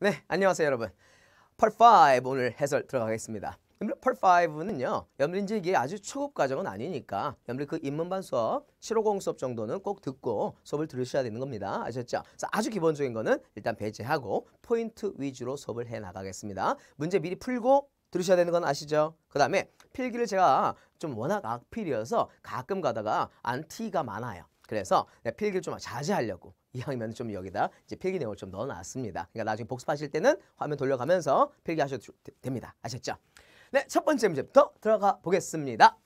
네, 안녕하세요 여러분. 펄5 오늘 해설 들어가겠습니다. 펄5는요. 염립인제 이게 아주 초급 과정은 아니니까 염립 그 입문반 수업, 750 수업 정도는 꼭 듣고 수업을 들으셔야 되는 겁니다. 아셨죠? 아주 기본적인 거는 일단 배제하고 포인트 위주로 수업을 해나가겠습니다. 문제 미리 풀고 들으셔야 되는 건 아시죠? 그 다음에 필기를 제가 좀 워낙 악필이어서 가끔 가다가 안티가 많아요. 그래서 필기를 좀 자제하려고 이 학면 좀 여기다 이제 필기 내용을 좀 넣어놨습니다. 그러니까 나중에 복습하실 때는 화면 돌려가면서 필기하셔도 됩니다. 아셨죠? 네, 첫 번째 문제부터 들어가 보겠습니다.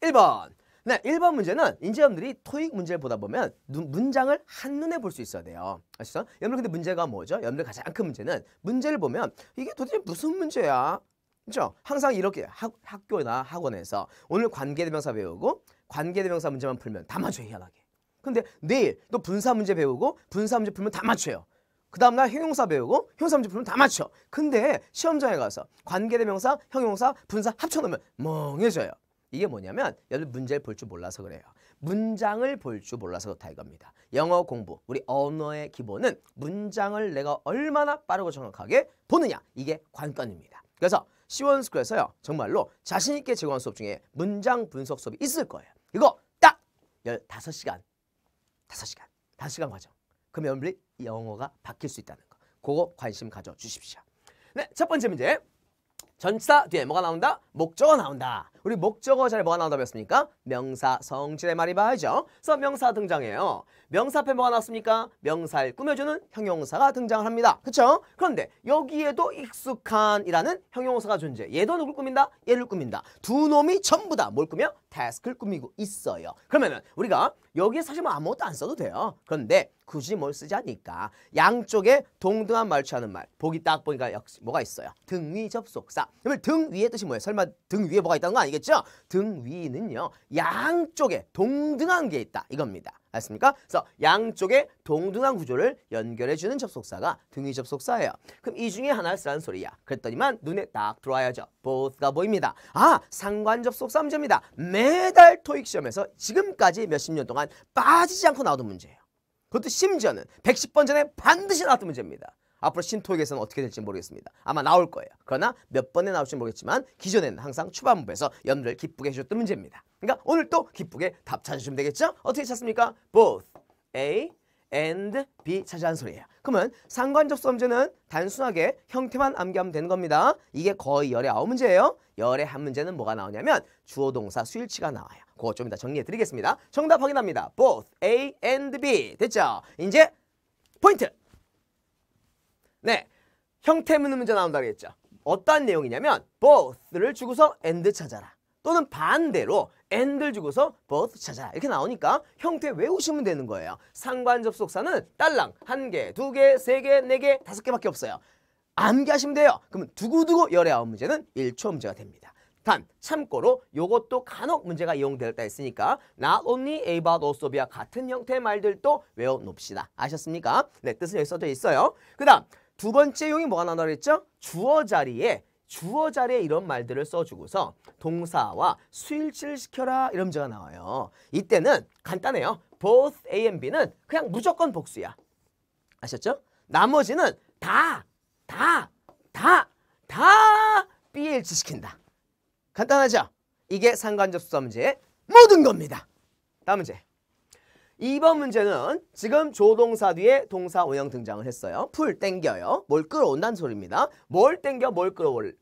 1번. 네, 1번 문제는 인재여들이 토익 문제를 보다 보면 눈, 문장을 한눈에 볼 수 있어야 돼요. 아시죠? 여러분 근데 문제가 뭐죠? 여러분들 가장 큰 문제는 문제를 보면 이게 도대체 무슨 문제야? 그렇죠? 항상 이렇게 학, 학교나 학원에서 오늘 관계대명사 배우고 관계대명사 문제만 풀면 다 맞춰 희한하게. 근데 내일 또 분사 문제 배우고 분사 문제 풀면 다 맞춰요. 그 다음날 형용사 배우고 형용사 문제 풀면 다 맞춰. 근데 시험장에 가서 관계대명사, 형용사, 분사 합쳐놓으면 멍해져요. 이게 뭐냐면 여러분 문제를 볼 줄 몰라서 그래요. 문장을 볼 줄 몰라서 그렇다 이겁니다. 영어 공부, 우리 언어의 기본은 문장을 내가 얼마나 빠르고 정확하게 보느냐. 이게 관건입니다. 그래서 시원스쿨에서요. 정말로 자신 있게 제공한 수업 중에 문장 분석 수업이 있을 거예요. 이거 딱 열다섯 시간 5시간, 5시간 과정. 그 면밀 영어가 바뀔 수 있다는 거. 그거 관심 가져주십시오. 네, 첫 번째 문제. 전치사 뒤에 뭐가 나온다? 목적어 나온다. 우리 목적어 자리에 뭐가 나온다 고했습니까 명사 성질의 말이 봐야죠. 그래서 명사 등장해요. 명사 앞에 뭐가 나왔습니까? 명사를 꾸며주는 형용사가 등장을 합니다. 그렇죠? 그런데 여기에도 익숙한이라는 형용사가 존재. 얘도 누굴 꾸민다? 얘를 꾸민다. 두 놈이 전부 다 뭘 꾸며? 태스크를 꾸미고 있어요. 그러면은 우리가 여기에 사실 뭐 아무것도 안 써도 돼요. 그런데 굳이 뭘 쓰지 않니까 양쪽에 동등한 말 취하는 말 보기 딱 보니까 역시 뭐가 있어요 등위 접속사 그러면 등위의 뜻이 뭐예요 설마 등위에 뭐가 있다는 거 아니겠죠 등위는요 양쪽에 동등한 게 있다 이겁니다 알습니까? 았 그래서 양쪽에 동등한 구조를 연결해주는 접속사가 등위 접속사예요. 그럼 이 중에 하나를 쓰라는 소리야. 그랬더니만 눈에 딱 들어와야죠. 보스가 보입니다. 아, 상관 접속사 문제입니다. 매달 토익 시험에서 지금까지 몇십 년 동안 빠지지 않고 나오던 문제예요. 그것도 심지어는 110번 전에 반드시 나왔던 문제입니다. 앞으로 신토익에서는 어떻게 될지 모르겠습니다. 아마 나올 거예요. 그러나 몇 번에 나올지 모르겠지만 기존에는 항상 초반부에서 염두를 기쁘게 해주셨던 문제입니다. 그러니까 오늘 또 기쁘게 답 찾으시면 되겠죠? 어떻게 찾습니까? both A and B 차지한 소리예요. 그러면 상관접수 문제는 단순하게 형태만 암기하면 되는 겁니다. 이게 거의 열의 아홉 문제예요. 열의 한 문제는 뭐가 나오냐면 주어동사 수일치가 나와요. 그거 좀 이따 정리해 드리겠습니다. 정답 확인합니다. both A and B. 됐죠? 이제 포인트. 네. 형태문 문제 나온다 그랬죠. 어떠한 내용이냐면 both를 주고서 and 찾아라. 또는 반대로 and를 주고서 both 찾아라. 이렇게 나오니까 형태 외우시면 되는 거예요. 상관접속사는 딸랑 한 개, 두 개, 세 개, 네 개, 다섯 개밖에 없어요. 암기하시면 돼요. 그러면 두고두고 열의 아홉 문제는 1초 문제가 됩니다. 단 참고로 요것도 간혹 문제가 이용되었다 했으니까 not only about also be와 같은 형태의 말들도 외워놓읍시다. 아셨습니까? 네, 뜻은 여기 써져 있어요. 그 다음 두 번째 용이 뭐가 나온다고 죠 주어 자리에 주어 자리에 이런 말들을 써주고서 동사와 수일치를 시켜라 이런 문제가 나와요. 이때는 간단해요. both A and B는 그냥 무조건 복수야. 아셨죠? 나머지는 다, 다, 다, 다 B에 일치시킨다. 간단하죠? 이게 상관접수사 문제의 모든 겁니다. 다음 문제. 2번 문제는 지금 조동사 뒤에 동사 오형 등장을 했어요. 풀 땡겨요. 뭘 끌어온다는 소리입니다. 뭘 땡겨 뭘 끌어올려.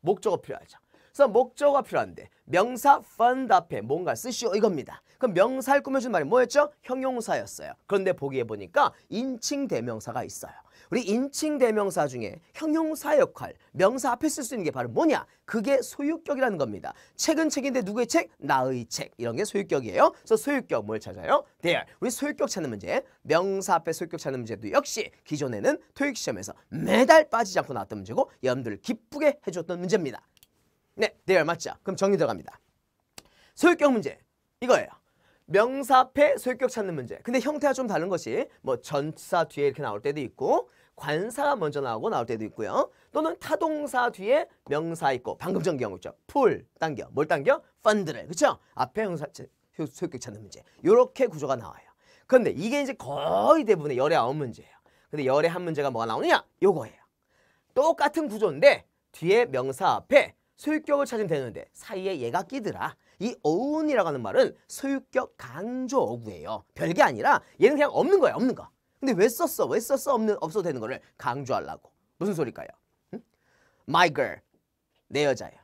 목적어 필요하죠. 그래서 목적어 필요한데 명사 fund 앞에 뭔가 쓰시오 이겁니다. 그럼 명사를 꾸며준 말이 뭐였죠? 형용사였어요. 그런데 보기에 보니까 인칭 대명사가 있어요. 우리 인칭 대명사 중에 형용사 역할, 명사 앞에 쓸 수 있는 게 바로 뭐냐? 그게 소유격이라는 겁니다. 책은 책인데 누구의 책? 나의 책. 이런 게 소유격이에요. 그래서 소유격 뭘 찾아요? there. 우리 소유격 찾는 문제, 명사 앞에 소유격 찾는 문제도 역시 기존에는 토익 시험에서 매달 빠지지 않고 나왔던 문제고 여러분들을 기쁘게 해줬던 문제입니다. 네, there 맞죠? 그럼 정리 들어갑니다. 소유격 문제 이거예요. 명사 앞에 소유격 찾는 문제. 근데 형태가 좀 다른 것이 뭐 전사 뒤에 이렇게 나올 때도 있고 관사가 먼저 나오고 나올 때도 있고요. 또는 타동사 뒤에 명사 있고 방금 전 경우 있죠. 풀 당겨 뭘 당겨? 펀드를 그렇죠? 앞에 형사 소유격 찾는 문제 이렇게 구조가 나와요. 근데 이게 이제 거의 대부분의 열의 아홉 문제예요. 근데 열의 한 문제가 뭐가 나오느냐? 요거예요. 똑같은 구조인데 뒤에 명사 앞에 소유격을 찾으면 되는데 사이에 얘가 끼더라. 이 어운이라고 하는 말은 소유격 강조 어구예요. 별게 아니라 얘는 그냥 없는 거예요. 없는 거. 근데 왜 썼어? 왜 썼어? 없는 없어도 되는 거를 강조하려고. 무슨 소리일까요? 응? My girl. 내 여자예요.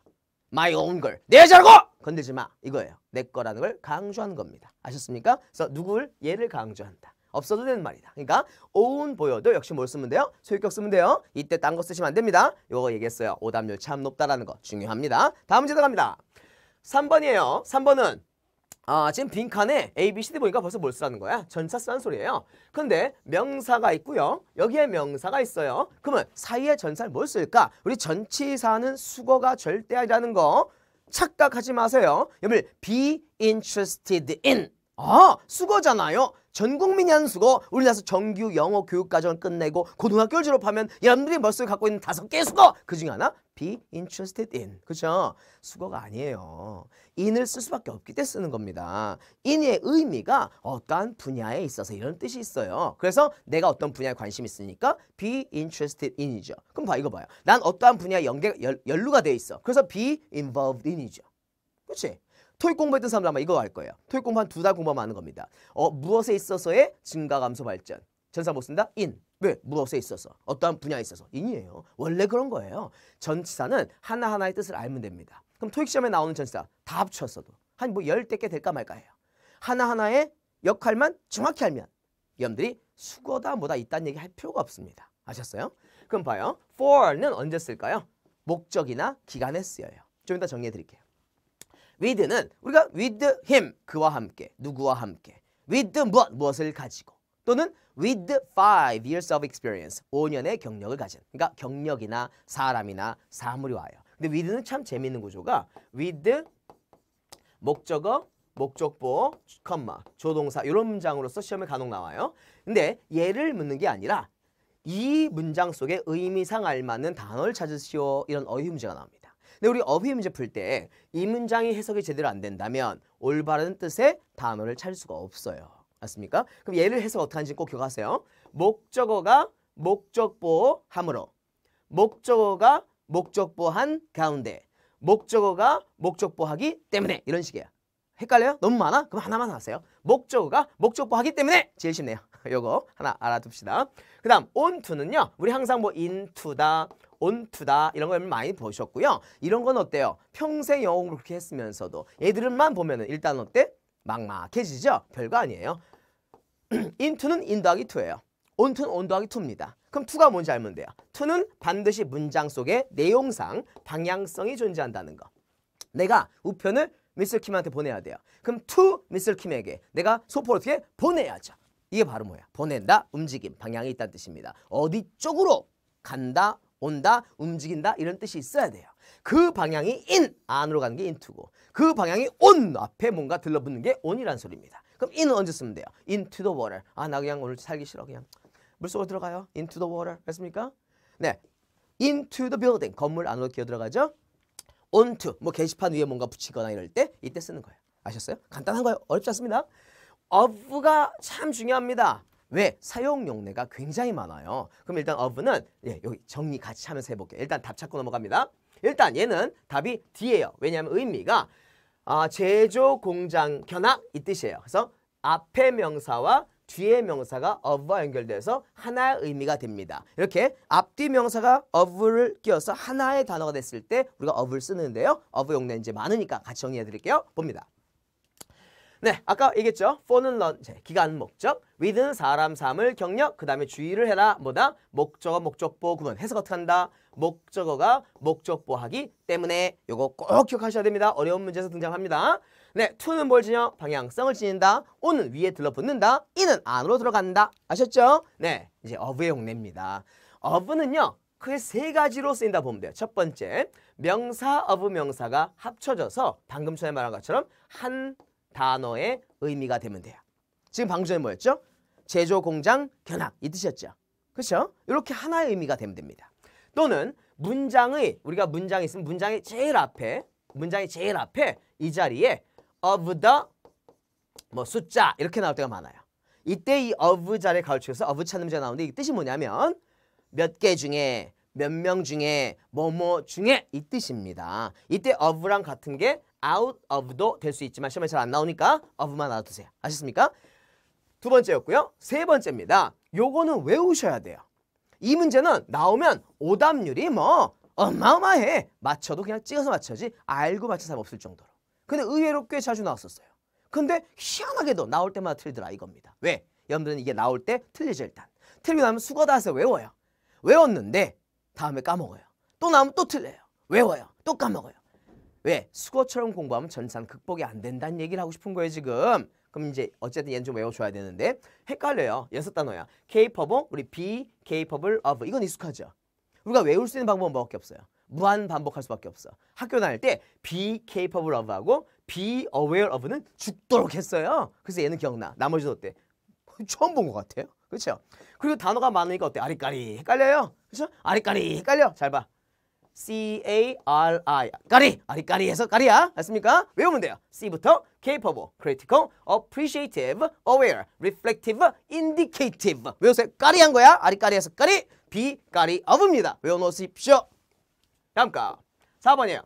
My own girl. 내 여자라고! 건들지 마. 이거예요. 내 거라는 걸 강조하는 겁니다. 아셨습니까? 그래서 누굴? 얘를 강조한다. 없어도 되는 말이다. 그러니까 own 보여도 역시 뭘 쓰면 돼요? 소유격 쓰면 돼요. 이때 딴 거 쓰시면 안 됩니다. 이거 얘기했어요. 오답률 참 높다라는 거 중요합니다. 다음 문제 들어갑니다. 3번이에요. 3번은 아, 지금 빈칸에 A, B, C, D 보니까 벌써 뭘 쓰라는 거야? 전차 쓰라는 소리예요. 근데 명사가 있고요. 여기에 명사가 있어요. 그러면 사이에 전차를 뭘 쓸까? 우리 전치사는 수거가 절대 아니라는 거 착각하지 마세요. 여러분, be interested in 아 수거잖아요 전 국민이 하는 수거 우리나라에서 정규 영어 교육과정을 끝내고 고등학교를 졸업하면 여러분들이 머릿속에 갖고 있는 다섯 개의 수거 그중에 하나 be interested in 그죠 수거가 아니에요 in을 쓸 수밖에 없기 때문에 쓰는 겁니다 in의 의미가 어떠한 분야에 있어서 이런 뜻이 있어요 그래서 내가 어떤 분야에 관심이 있으니까 be interested in이죠 그럼 봐 이거 봐요 난 어떠한 분야에 연계, 연, 연루가 돼 있어 그래서 be involved in이죠 그렇지 토익 공부했던 사람들 아마 이거 알 거예요. 토익 공부 한 두 달 공부하면 아는 겁니다. 어, 무엇에 있어서의 증가 감소 발전. 전사 못 뭐 쓴다? 인. 왜? 무엇에 있어서. 어떠한 분야에 있어서. 인이에요. 원래 그런 거예요. 전치사는 하나하나의 뜻을 알면 됩니다. 그럼 토익 시험에 나오는 전치사 다합쳐서도한 뭐열대개 될까 말까 해요. 하나하나의 역할만 정확히 알면 여러분들이 수거다 뭐다 있다는 얘기 할 필요가 없습니다. 아셨어요? 그럼 봐요. for는 언제 쓸까요? 목적이나 기간에 쓰여요. 좀 이따 정리해 드릴게요. with는 우리가 with him 그와 함께 누구와 함께 with 무엇 무엇을 가지고 또는 with five years of experience 5년의 경력을 가진 그러니까 경력이나 사람이나 사물이 와요. 근데 with는 참재밌는 구조가 with 목적어 목적보, 컴마, 조동사 이런 문장으로서 시험에 간혹 나와요. 근데 얘를 묻는 게 아니라 이 문장 속에 의미상 알맞는 단어를 찾으시오 이런 어휘 문제가 나옵니다. 근데 우리 어휘 문제 풀 때 이 문장이 해석이 제대로 안 된다면 올바른 뜻의 단어를 찾을 수가 없어요. 맞습니까? 그럼 얘를 해석 어떻게 하는지 꼭 기억하세요. 목적어가 목적보함으로 목적어가 목적보한 가운데 목적어가 목적보하기 때문에 이런 식이에요. 헷갈려요? 너무 많아? 그럼 하나만 하세요. 목적어가 목적어 하기 때문에 제일 쉽네요. 요거 하나 알아둡시다. 그 다음 onto는요. 우리 항상 뭐 into다, onto다 이런 거 많이 보셨고요. 이런 건 어때요? 평생 영어로 그렇게 했으면서도 얘들만 보면 은 일단 어때? 막막해지죠? 별거 아니에요. into는 인도 하기 to예요. onto는 온도 하기 to입니다. 그럼 t 가 뭔지 알면 돼요. t 는 반드시 문장 속에 내용상 방향성이 존재한다는 거. 내가 우편을 미스 킴한테 보내야 돼요. 그럼 투미스 킴에게 내가 소포를 어떻게 보내야죠. 이게 바로 뭐야? 보낸다, 움직임, 방향이 있다는 뜻입니다. 어디 쪽으로 간다, 온다, 움직인다 이런 뜻이 있어야 돼요. 그 방향이 인, 안으로 가는 게인투고그 방향이 온, 앞에 뭔가 들러붙는 게온 n 이란 소리입니다. 그럼 인은 언제 쓰면 돼요? 인투 더 o t 아, 나 그냥 오늘 살기 싫어 그냥. 물속으로 들어가요. 인투 더 o t h 됐습니까? 네. into the building. 건물 안으로 기어 들어가죠. onto 뭐 게시판 위에 뭔가 붙이거나 이럴 때 이때 쓰는 거예요. 아셨어요? 간단한 거예요. 어렵지 않습니다. of가 참 중요합니다. 왜? 사용 용례가 굉장히 많아요. 그럼 일단 of는 예, 여기 정리 같이 하면서 해볼게요. 일단 답 찾고 넘어갑니다. 일단 얘는 답이 D예요. 왜냐하면 의미가 아, 제조 공장 견학 이 뜻이에요. 그래서 앞에 명사와 뒤에 명사가 of와 연결돼서 하나의 의미가 됩니다. 이렇게 앞뒤 명사가 of를 끼워서 하나의 단어가 됐을 때 우리가 of를 쓰는데요. of 용례는 이제 많으니까 같이 정리해 드릴게요. 봅니다. 네, 아까 얘기했죠. for는 런, u 기간 목적, with는 사람, 삶을, 경력, 그 다음에 주의를 해라, 뭐다? 목적어, 목적보 구분, 해석 어떻게 한다? 목적어가 목적보하기 때문에 요거 꼭 기억하셔야 됩니다. 어려운 문제에서 등장합니다. 네, t 는뭘 지녀? 방향성을 지닌다. o n 위에 들러붙는다. i 는 안으로 들어간다. 아셨죠? 네, 이제 of의 용례입니다. of는요, 크게 세 가지로 쓰인다 보면 돼요. 첫 번째, 명사, of 명사가 합쳐져서 방금 전에 말한 것처럼 한 단어의 의미가 되면 돼요. 지금 방금 전에 뭐였죠? 제조, 공장, 견학 이 뜻이었죠. 그렇죠? 이렇게 하나의 의미가 되면 됩니다. 또는 문장의 우리가 문장이 있으면 문장의 제일 앞에 문장의 제일 앞에 이 자리에 of the 뭐 숫자 이렇게 나올 때가 많아요. 이때 이 of 자리에 가로치고서 of 찾음자 가 나오는데 이 뜻이 뭐냐면 몇 개 중에 몇 명 중에 뭐뭐 뭐 중에 이 뜻입니다. 이때 of랑 같은 게 out of도 될 수 있지만 시험에 잘 안 나오니까 of만 알아두세요. 아셨습니까? 두 번째였고요. 세 번째입니다. 요거는 외우셔야 돼요. 이 문제는 나오면 오답률이 뭐 어마어마해. 맞춰도 그냥 찍어서 맞춰지 알고 맞춘 사람 없을 정도로. 근데 의외로 꽤 자주 나왔었어요. 근데 희한하게도 나올 때마다 틀리더라 이겁니다. 왜? 여러분들은 이게 나올 때 틀리죠 일단. 틀리고 나면 수거다 해서 외워요. 외웠는데 다음에 까먹어요. 또 나오면 또 틀려요. 외워요. 또 까먹어요. 왜? 수거처럼 공부하면 전산 극복이 안 된다는 얘기를 하고 싶은 거예요 지금. 그럼 이제 어쨌든 얘는 좀 외워줘야 되는데 헷갈려요. 연습 단어야. capable, 우리 be capable of. 이건 익숙하죠. 우리가 외울 수 있는 방법은 뭐밖에 없어요. 무한 반복할 수밖에 없어. 학교 다닐 때 be capable of하고 be aware of는 죽도록 했어요. 그래서 얘는 기억나. 나머지도 어때? 처음 본 것 같아요. 그렇죠? 그리고 단어가 많으니까 어때? 아리까리 헷갈려요. 그렇죠? 아리까리 헷갈려. 잘 봐. C-A-R-I 까리! 아리까리 해서 까리야. 맞습니까? 외우면 돼요. C부터 capable, critical, appreciative, aware, reflective, indicative. 외우세요. 까리한 거야. 아리까리 해서 까리. B 까리 of입니다. 외워놓으십시오. 다음 거. 4번이에요.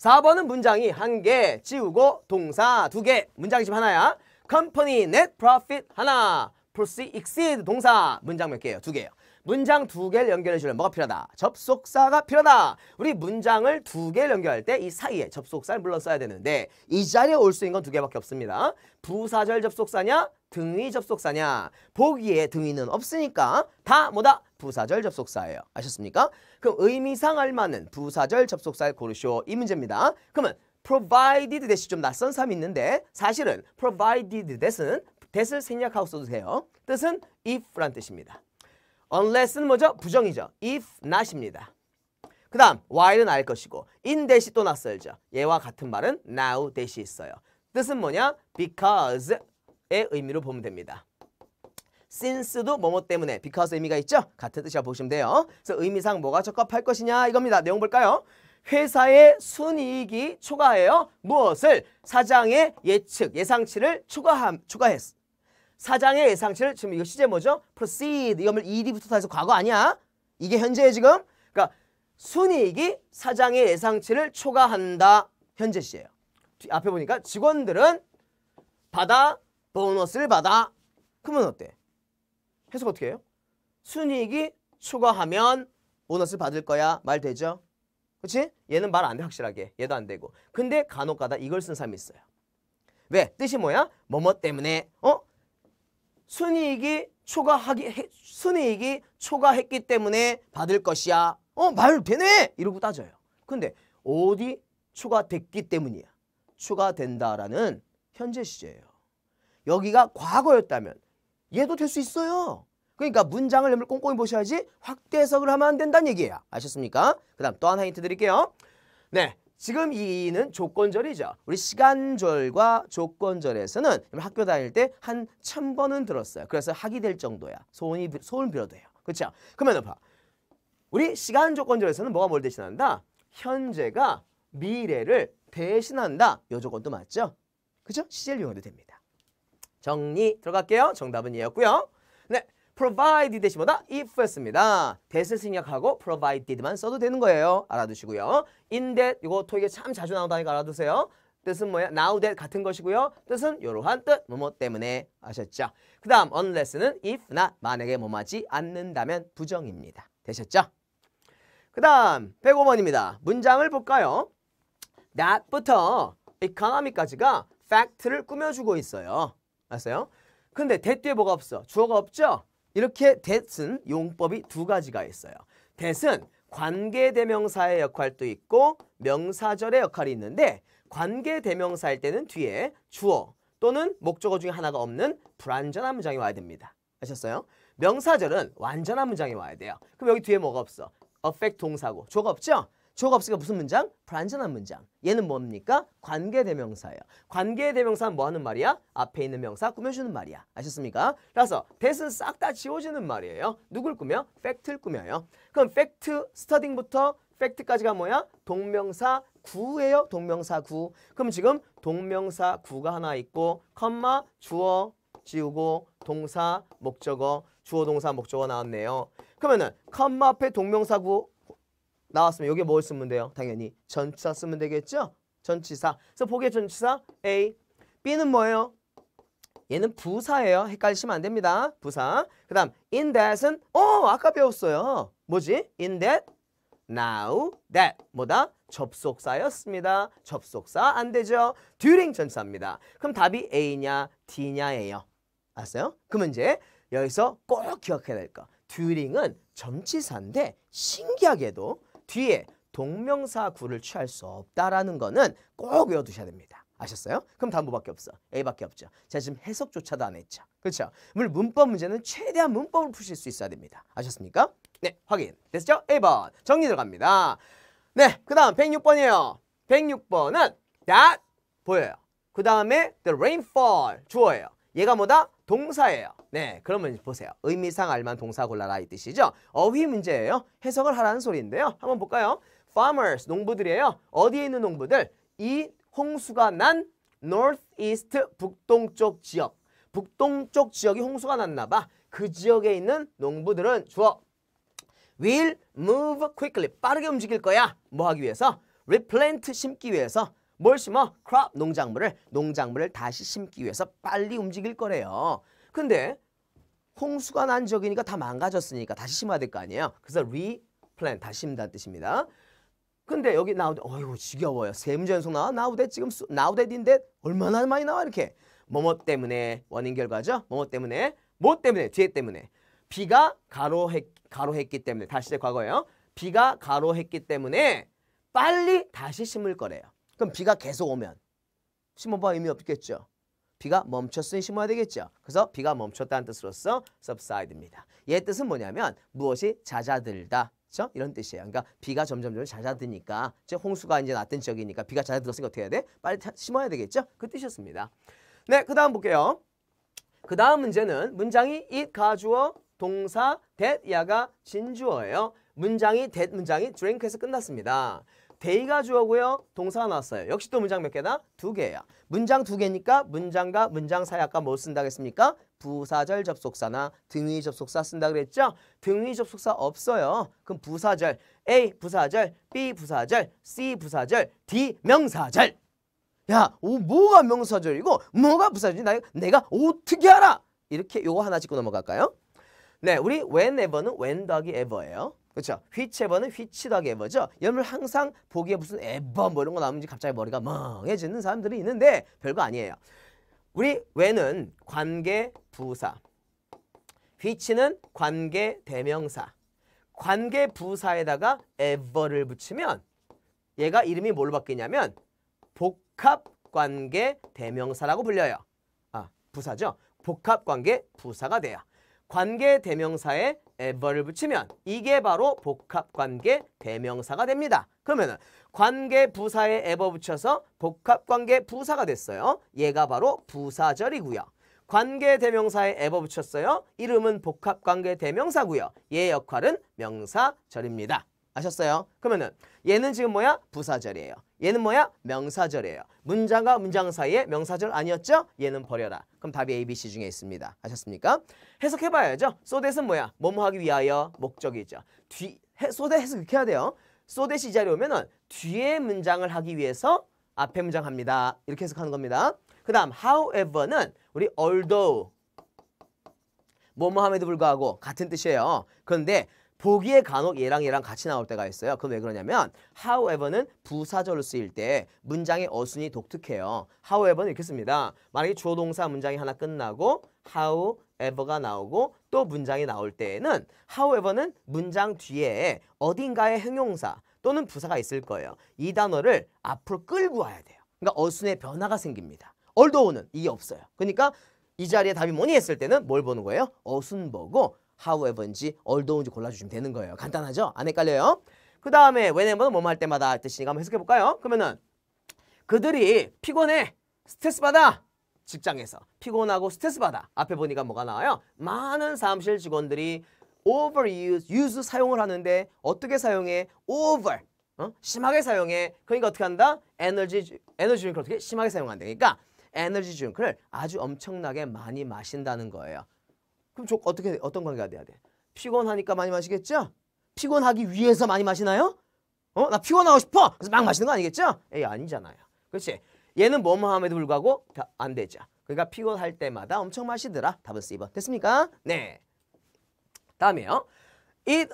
4번은 문장이 한 개, 지우고 동사 두 개, 문장이 지금 하나야. company net profit 하나, proceed exceed 동사 문장 몇 개예요? 두 개예요. 문장 두 개를 연결해 주려면 뭐가 필요하다? 접속사가 필요하다. 우리 문장을 두 개를 연결할 때 이 사이에 접속사를 물론 써야 되는데 이 자리에 올 수 있는 건 두 개밖에 없습니다. 부사절 접속사냐? 등위 접속사냐? 보기에 등위는 없으니까 다 뭐다? 부사절 접속사예요. 아셨습니까? 그럼 의미상 알맞는 부사절 접속사를 고르시오. 이 문제입니다. 그러면 provided that이 좀 낯선 삶이 있는데 사실은 provided that은 that을 생략하고 써도 돼요. 뜻은 if라는 뜻입니다. unless는 뭐죠? 부정이죠. if not입니다. 그 다음 while은 알 것이고 in 대시 또 낯설죠. 얘와 같은 말은 now 대시 있어요. 뜻은 뭐냐? because의 의미로 보면 됩니다. since도 뭐뭐 때문에 because 의미가 있죠? 같은 뜻이라 보시면 돼요. 그래서 의미상 뭐가 적합할 것이냐 이겁니다. 내용 볼까요? 회사의 순이익이 초과해요. 무엇을? 사장의 예측, 예상치를 초과함, 초과했, 어 사장의 예상치를 지금 이거 시제 뭐죠? proceed 이거면 일이부터 뭐 해서 과거 아니야? 이게 현재에 지금 그러니까 순이익이 사장의 예상치를 초과한다 현재 시예요. 앞에 보니까 직원들은 받아 보너스를 받아 그러면 어때? 해석 어떻게 해요? 순이익이 초과하면 보너스 를 받을 거야 말 되죠? 그치 얘는 말 안돼 확실하게 얘도 안 되고 근데 간혹가다 이걸 쓴 사람이 있어요. 왜? 뜻이 뭐야? 뭐 뭐 때문에 어? 순이익이 초과하기 순이익이 초과했기 때문에 받을 것이야. 어, 말 되네. 이러고 따져요. 근데 어디 초과됐기 때문이야. 초과된다라는 현재 시제예요. 여기가 과거였다면 얘도 될 수 있어요. 그러니까 문장을 여러 꼼꼼히 보셔야지 확대 해석을 하면 안 된다는 얘기예요. 아셨습니까? 그 다음 또 하나 힌트 드릴게요. 네, 지금 이는 조건절이죠. 우리 시간절과 조건절에서는 학교 다닐 때 한 천번은 들었어요. 그래서 학이 될 정도야. 소원이, 소원 빌어도 돼요. 그렇죠? 그러면 봐. 우리 시간 조건절에서는 뭐가 뭘 대신한다? 현재가 미래를 대신한다. 요 조건도 맞죠? 그죠? 시제를 이용해도 됩니다. 정리 들어갈게요. 정답은 이었고요 provide 대신 보다 if였습니다. 대 h 을 생략하고 provided만 써도 되는 거예요. 알아두시고요. in that 이거 토익에 참 자주 나온다니까 알아두세요. 뜻은 뭐야? now that 같은 것이고요. 뜻은 이러한 뜻, 뭐 뭐 때문에 아셨죠? 그 다음 unless는 if나 만약에 뭐하지 않는다면 부정입니다. 되셨죠? 그 다음 105번입니다. 문장을 볼까요? that부터 economy까지가 fact를 꾸며주고 있어요. 알았어요? 근데 대 h 뒤에 뭐가 없어? 주어가 없죠? 이렇게 that은 용법이 두 가지가 있어요. that은 관계대명사의 역할도 있고 명사절의 역할이 있는데 관계대명사일 때는 뒤에 주어 또는 목적어 중에 하나가 없는 불완전한 문장이 와야 됩니다. 아셨어요? 명사절은 완전한 문장이 와야 돼요. 그럼 여기 뒤에 뭐가 없어? affect 동사고. 조가 없죠? 주어가 없으니까 무슨 문장? 불안전한 문장. 얘는 뭡니까? 관계대명사예요. 관계대명사는 뭐하는 말이야? 앞에 있는 명사 꾸며주는 말이야. 아셨습니까? 따라서 대은 싹다 지워지는 말이에요. 누굴 꾸며? 팩트를 꾸며요. 그럼 팩트 스터딩부터 팩트까지가 뭐야? 동명사 구예요. 동명사 구. 그럼 지금 동명사 구가 하나 있고 컴마 주어 지우고 동사 목적어 주어 동사 목적어 나왔네요. 그러면은 컴마 앞에 동명사 구 나왔으면 여기에 뭘 쓰면 돼요? 당연히 전치사 쓰면 되겠죠? 전치사. 그래서 보기의 전치사 A. B는 뭐예요? 얘는 부사예요. 헷갈리시면 안 됩니다. 부사. 그 다음 in that은 어 아까 배웠어요. 뭐지? in that, now, that. 뭐다? 접속사였습니다. 접속사 안 되죠. during 전사입니다. 그럼 답이 A냐 D냐예요. 알았어요? 그럼 이제 여기서 꼭 기억해야 될 거. during은 전치사인데 신기하게도 뒤에 동명사구를 취할 수 없다라는 거는 꼭 외워두셔야 됩니다. 아셨어요? 그럼 단음밖에 없어? A밖에 없죠. 제가 지금 해석조차도 안 했죠. 그렇죠? 물론 문법 문제는 최대한 문법을 푸실 수 있어야 됩니다. 아셨습니까? 네, 확인. 됐죠? 1번. 정리 들어갑니다. 네, 그 다음 106번이에요. 106번은 that 보여요. 그 다음에 the rainfall 주어예요. 얘가 뭐다? 동사예요. 네, 그러면 보세요. 의미상 알만 동사 골라라 이 뜻이죠. 어휘 문제예요. 해석을 하라는 소리인데요. 한번 볼까요? farmers, 농부들이에요. 어디에 있는 농부들? 이 홍수가 난 northeast, 북동쪽 지역. 북동쪽 지역이 홍수가 났나 봐. 그 지역에 있는 농부들은 주어 will move quickly, 빠르게 움직일 거야. 뭐 하기 위해서? replant 심기 위해서 뭘 심어? crop 농작물을 농작물을 다시 심기 위해서 빨리 움직일 거래요. 근데 홍수가 난적이니까다 망가졌으니까 다시 심어야 될 거 아니에요. 그래서 replant 다시 심다 뜻입니다. 근데 여기 나우데 어이구 지겨워요. 세 문제 연속 나와. 나우데 지금 나우데인데 얼마나 많이 나와 이렇게. 뭐뭐 때문에 원인 결과죠. 뭐뭐 때문에 뭐 때문에 뒤에 때문에 비가 가로했 가로했기 때문에 다시 제 과거예요. 비가 가로했기 때문에 빨리 다시 심을 거래요. 그럼 비가 계속 오면 심어봐 의미 없겠죠. 비가 멈췄으니 심어야 되겠죠. 그래서 비가 멈췄다는 뜻으로서 subside입니다. 얘 뜻은 뭐냐면 무엇이 잦아들다. 그렇 이런 뜻이에요. 그러니까 비가 점점점 잦아드니까 홍수가 이제 났던 지역이니까 비가 잦아들었으니까 어떻게 해야 돼? 빨리 심어야 되겠죠? 그 뜻이었습니다. 네, 그 다음 볼게요. 그 다음 문제는 문장이 it 가주어 동사 that 야가 진주어예요. 문장이 that 문장이 drink에서 끝났습니다. 데이가 주어고요. 동사가 나왔어요. 역시 또 문장 몇 개다? 두 개야. 문장 두 개니까 문장과 문장 사이 아까 뭘 뭐 쓴다 그랬습니까? 부사절 접속사나 등위 접속사 쓴다 그랬죠? 등위 접속사 없어요. 그럼 부사절, A 부사절, B 부사절, C 부사절, D 명사절. 야, 오, 뭐가 명사절이고 뭐가 부사절이 나 내가 어떻게 알아? 이렇게 요거 하나 짚고 넘어갈까요? 네, 우리 whenever는 when 더하기 ever예요. 그렇죠? 휘체버는휘치 i c h 다 e v 죠 여러분 항상 보기에 무슨 e 버뭐 이런 거 나오는지 갑자기 머리가 멍해지는 사람들이 있는데 별거 아니에요. 우리 w 는 관계 부사, 휘치는 관계 대명사, 관계 부사에다가 e 버를 붙이면 얘가 이름이 뭘 바뀌냐면 복합관계 대명사라고 불려요. 아, 부사죠. 복합관계 부사가 돼요. 관계 대명사에 ver를 붙이면 이게 바로 복합관계 대명사가 됩니다. 그러면 은 관계 부사에 ever 붙여서 복합관계 부사가 됐어요. 얘가 바로 부사절이고요. 관계 대명사에 ever 붙였어요. 이름은 복합관계 대명사고요. 얘 역할은 명사절입니다. 아셨어요? 그러면은 얘는 지금 뭐야? 부사절이에요. 얘는 뭐야? 명사절이에요. 문장과 문장 사이에 명사절 아니었죠? 얘는 버려라. 그럼 답이 A, B, C 중에 있습니다. 아셨습니까? 해석해봐야죠. 소댓은 뭐야? 뭐뭐 하기 위하여 목적이죠. 뒤, 해, 소댓 해석 이렇게 해야 돼요. 소댓이 이 자리에 오면 은 뒤에 문장을 하기 위해서 앞에 문장 합니다. 이렇게 해석하는 겁니다. 그 다음 however는 우리 although 뭐뭐함에도 불구하고 같은 뜻이에요. 그런데 보기에 간혹 얘랑 얘랑 같이 나올 때가 있어요. 그건 왜 그러냐면 however는 부사절로 쓰일 때 문장의 어순이 독특해요. however는 이렇게 씁니다. 만약에 주어 동사 문장이 하나 끝나고 however가 나오고 또 문장이 나올 때에는 however는 문장 뒤에 어딘가에 형용사 또는 부사가 있을 거예요. 이 단어를 앞으로 끌고 와야 돼요. 그러니까 어순의 변화가 생깁니다. 얼도우는 이게 없어요. 그러니까 이 자리에 답이 뭐니 했을 때는 뭘 보는 거예요? 어순 보고 however인지 althoughn지 골라주시면 되는 거예요. 간단하죠? 안 헷갈려요? 그 다음에 whenever는 뭐뭐 할 때마다 뜻이니까 한번 해석해볼까요? 그러면은 그들이 피곤해 스트레스 받아 직장에서 피곤하고 스트레스 받아 앞에 보니까 뭐가 나와요? 많은 사무실 직원들이 overuse, use 사용을 하는데 어떻게 사용해? over, 어? 심하게 사용해. 그러니까 어떻게 한다? 에너지, 에너지 드링크를 어떻게 심하게 사용한다. 그러니까 에너지 드링크를 아주 엄청나게 많이 마신다는 거예요. 그럼 조, 어떻게 어떤 관계가 돼야 돼? 피곤하니까 많이 마시겠죠? 피곤하기 위해서 많이 마시나요? 어? 나 피곤하고 싶어. 그래서 막 마시는 거 아니겠죠? 에이 아니잖아요. 그렇지? 얘는 뭐뭐 함에도 불구하고 안 되죠. 그러니까 피곤할 때마다 엄청 마시더라. 답은 C번. 됐습니까? 네. 다음이에요. 이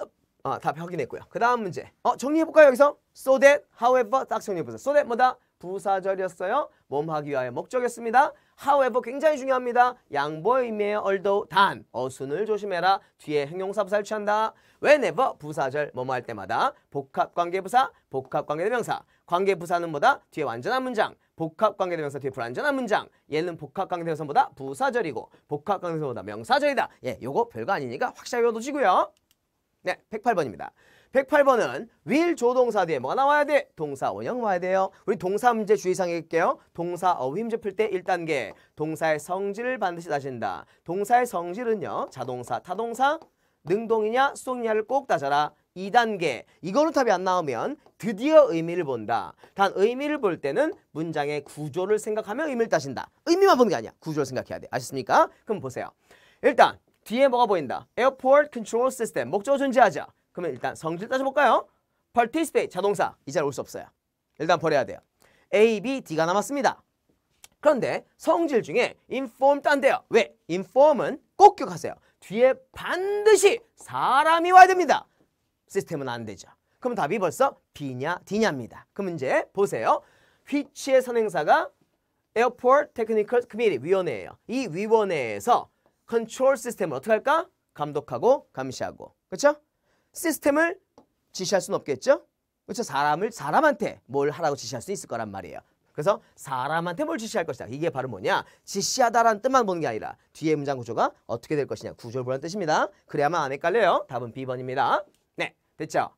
어, 답 확인했고요. 그 다음 문제. 어, 정리해볼까요, 여기서? So that, however, 딱 정리해보세요. So that 뭐다? 부사절이었어요. 몸하기 위하여 목적이었습니다. however 굉장히 중요합니다. 양보의 의미예요. although 단 어순을 조심해라. 뒤에 형용사 부사를 취한다. whenever 부사절 뭐뭐 할 때마다 복합관계부사, 복합관계대명사 관계부사는 뭐다? 뒤에 완전한 문장 복합관계대명사 뒤에 불완전한 문장 얘는 복합관계대명사보다 부사절이고 복합관계대명사보다 명사절이다. 예, 요거 별거 아니니까 확실하게 외워두시고요. 네, 108번입니다. 108번은 will 조동사 뒤에 뭐가 나와야 돼? 동사 원형 와야 돼요. 우리 동사 문제 주의사항 읽을게요. 동사 어휘 문제 풀 때 1단계. 동사의 성질을 반드시 따신다 동사의 성질은요. 자동사, 타동사, 능동이냐, 수동이냐를 꼭 따져라. 2단계. 이거로 답이 안 나오면 드디어 의미를 본다. 단 의미를 볼 때는 문장의 구조를 생각하며 의미를 따신다. 의미만 보는 게 아니야. 구조를 생각해야 돼. 아셨습니까? 그럼 보세요. 일단 뒤에 뭐가 보인다. 에어포 p 컨트롤 시스템. 목적어 존재하죠. 그러면 일단 성질 따져볼까요? participate 자동사 이 자리 올수 없어요. 일단 버려야 돼요. A, B, D가 남았습니다. 그런데 성질 중에 inform 딴데요. 왜? inform은 꼭 기억하세요. 뒤에 반드시 사람이 와야 됩니다. 시스템은 안 되죠. 그럼 답이 벌써 B냐 D냐입니다. 그럼 이제 보세요. 휘치의 선행사가 Airport Technical Committee 위원회예요. 이 위원회에서 컨트롤 시스템을 어떻게 할까? 감독하고 감시하고. 그렇죠? 시스템을 지시할 수는 없겠죠? 그렇죠? 사람을 사람한테 뭘 하라고 지시할 수 있을 거란 말이에요. 그래서 사람한테 뭘 지시할 것이다. 이게 바로 뭐냐? 지시하다라는 뜻만 보는 게 아니라 뒤에 문장 구조가 어떻게 될 것이냐. 구조를 보라는 뜻입니다. 그래야만 안 헷갈려요. 답은 B번입니다. 네, 됐죠?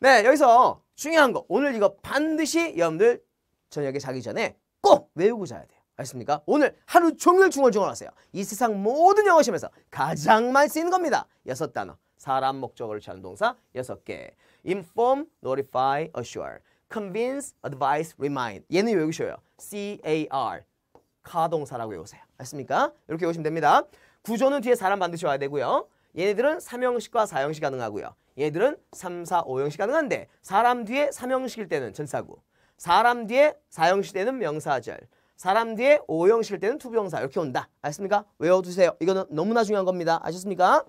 네, 여기서 중요한 거. 오늘 이거 반드시 여러분들 저녁에 자기 전에 꼭 외우고 자야 돼요. 알겠습니까? 오늘 하루 종일 중얼중얼 하세요. 이 세상 모든 영어 시험에서 가장 많이 쓰이는 겁니다. 여섯 단어. 사람 목적을를 취하는 동사 여섯 개 inform, notify, assure convince, advise, remind 얘는 외우셔요. CAR 가동사라고 외우세요. 알습니까? 이렇게 외우시면 됩니다. 구조는 뒤에 사람 반드시 와야 되고요. 얘네들은 삼형식과 사형식 가능하고요. 얘들은 삼, 사, 오형식 가능한데 사람 뒤에 삼형식일 때는 전사구 사람 뒤에 사형식 때는 명사절 사람 뒤에 오형식일 때는 투부형사 이렇게 온다. 알습니까? 외워두세요. 이거는 너무나 중요한 겁니다. 아셨습니까?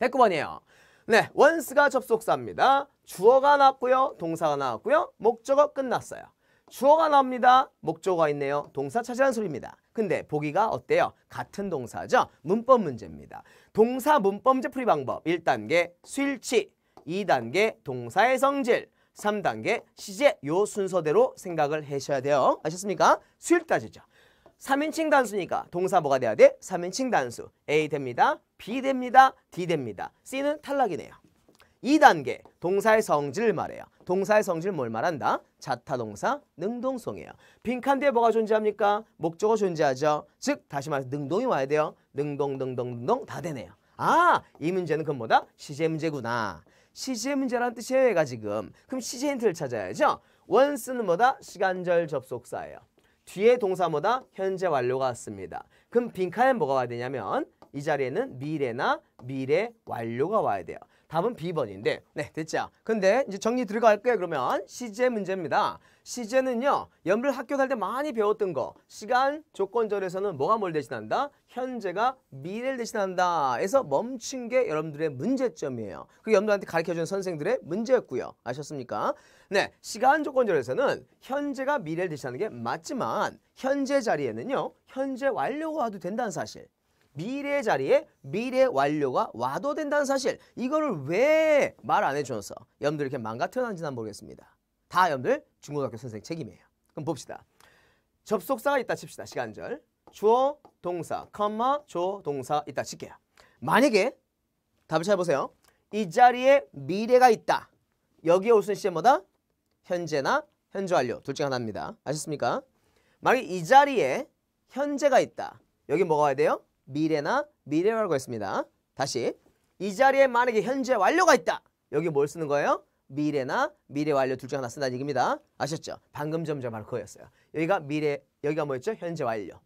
109번이에요. 네, 원스가 접속사입니다. 주어가 나왔고요. 동사가 나왔고요. 목적어 끝났어요. 주어가 나옵니다. 목적어가 있네요. 동사 차지하는 소리입니다. 근데 보기가 어때요? 같은 동사죠? 문법 문제입니다. 동사 문법 제 풀이 방법 1단계 수일치 2단계 동사의 성질 3단계 시제 요 순서대로 생각을 하셔야 돼요. 아셨습니까? 수일 따지죠. 3인칭 단수니까 동사 뭐가 돼야 돼? 3인칭 단수. A 됩니다. B 됩니다. D 됩니다. C는 탈락이네요. 2단계 동사의 성질을 말해요. 동사의 성질 뭘 말한다? 자타동사 능동성이에요. 빈칸 뒤에 뭐가 존재합니까? 목적어 존재하죠. 즉 다시 말해서 능동이 와야 돼요. 능동 능동 능동 다 되네요. 아 이 문제는 그 뭐다? 시제 문제구나. 시제 문제라는 뜻이에요 얘가 지금. 그럼 시제 힌트를 찾아야죠. 원스는 뭐다? 시간절 접속사예요. 뒤에 동사보다 현재 완료가 왔습니다. 그럼 빈칸에 뭐가 와야 되냐면 이 자리에는 미래나 미래 완료가 와야 돼요. 답은 B번인데 네 됐죠. 근데 이제 정리 들어갈게요. 그러면 시제 문제입니다. 시제는요. 연불 학교 갈 때 많이 배웠던 거 시간 조건절에서는 뭐가 뭘 대신한다? 현재가 미래를 대신한다 해서 멈춘 게 여러분들의 문제점이에요. 그 여러분들한테 가르쳐준 선생들의 문제였고요. 아셨습니까? 네, 시간 조건절에서는 현재가 미래를 대신하는 게 맞지만 현재 자리에는요. 현재 완료가 와도 된다는 사실 미래 자리에 미래 완료가 와도 된다는 사실 이거를 왜 말 안 해줘서 여러분들 이렇게 망가뜨려놨는지 난 모르겠습니다. 다 여러분들 중고등학교 선생 책임이에요. 그럼 봅시다. 접속사가 있다 칩시다. 시간절. 주어, 동사, 컴마, 조, 동사 있다 칠게요. 만약에 답을 찾아보세요. 이 자리에 미래가 있다. 여기에 올 수 있는 시제마다 현재나 현재 완료 둘 중 하나입니다. 아셨습니까? 만약에 이 자리에 현재가 있다. 여기 뭐가 와야 돼요? 미래나 미래라고 했습니다. 다시 이 자리에 만약에 현재 완료가 있다. 여기 뭘 쓰는 거예요? 미래나 미래 완료 둘 중 하나 쓴다는 얘기입니다. 아셨죠? 방금 점자 바로 그거였어요. 여기가 미래, 여기가 뭐였죠? 현재 완료.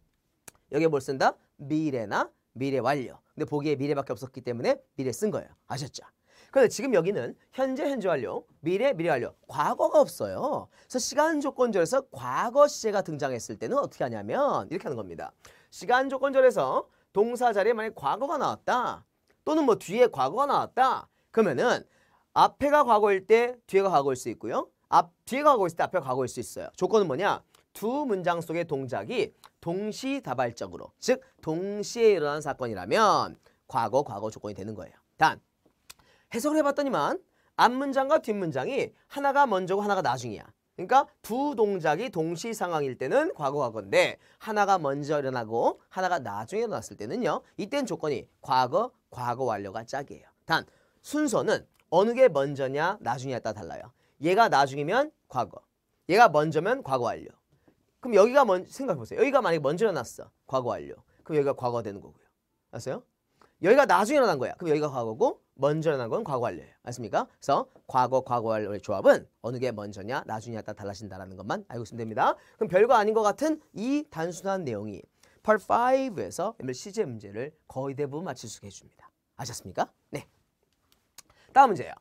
여기에 뭘 쓴다? 미래나 미래 완료. 근데 보기에 미래밖에 없었기 때문에 미래 쓴 거예요. 아셨죠? 그런데 지금 여기는 현재 현재 완료, 미래 미래 완료, 과거가 없어요. 그래서 시간 조건절에서 과거 시제가 등장했을 때는 어떻게 하냐면 이렇게 하는 겁니다. 시간 조건절에서 동사 자리에 만약 에 과거가 나왔다. 또는 뭐 뒤에 과거가 나왔다. 그러면은 앞에가 과거일 때 뒤에가 과거일 수 있고요. 앞뒤에 과거일 때앞에 과거일 수 있어요. 조건은 뭐냐? 두 문장 속의 동작이 동시다발적으로 즉 동시에 일어난 사건이라면 과거 과거 조건이 되는 거예요. 단 해석을 해봤더니만 앞문장과 뒷문장이 하나가 먼저고 하나가 나중이야. 그러니까 두 동작이 동시 상황일 때는 과거과거인데 하나가 먼저 일어나고 하나가 나중에 일어났을 때는요. 이땐 조건이 과거, 과거 완료가 짝이에요. 단 순서는 어느 게 먼저냐 나중이냐에 따라 달라요. 얘가 나중이면 과거, 얘가 먼저면 과거 완료. 그럼 여기가 먼저 생각해보세요. 여기가 만약에 먼저 일어났어. 과거 완료. 그럼 여기가 과거 되는 거고요. 알았요 여기가 나중에 일어난 거야. 그럼 여기가 과거고 먼저 나간 건 과거 완료예요. 맞습니까? 그래서 과거, 과거 완료의 조합은 어느 게 먼저냐, 나중이냐 따라 달라진다는 것만 알고 있으면 됩니다. 그럼 별거 아닌 것 같은 이 단순한 내용이 펄 5에서 m l c 문제를 거의 대부분 맞출 수 있게 해줍니다. 아셨습니까? 네. 다음 문제예요.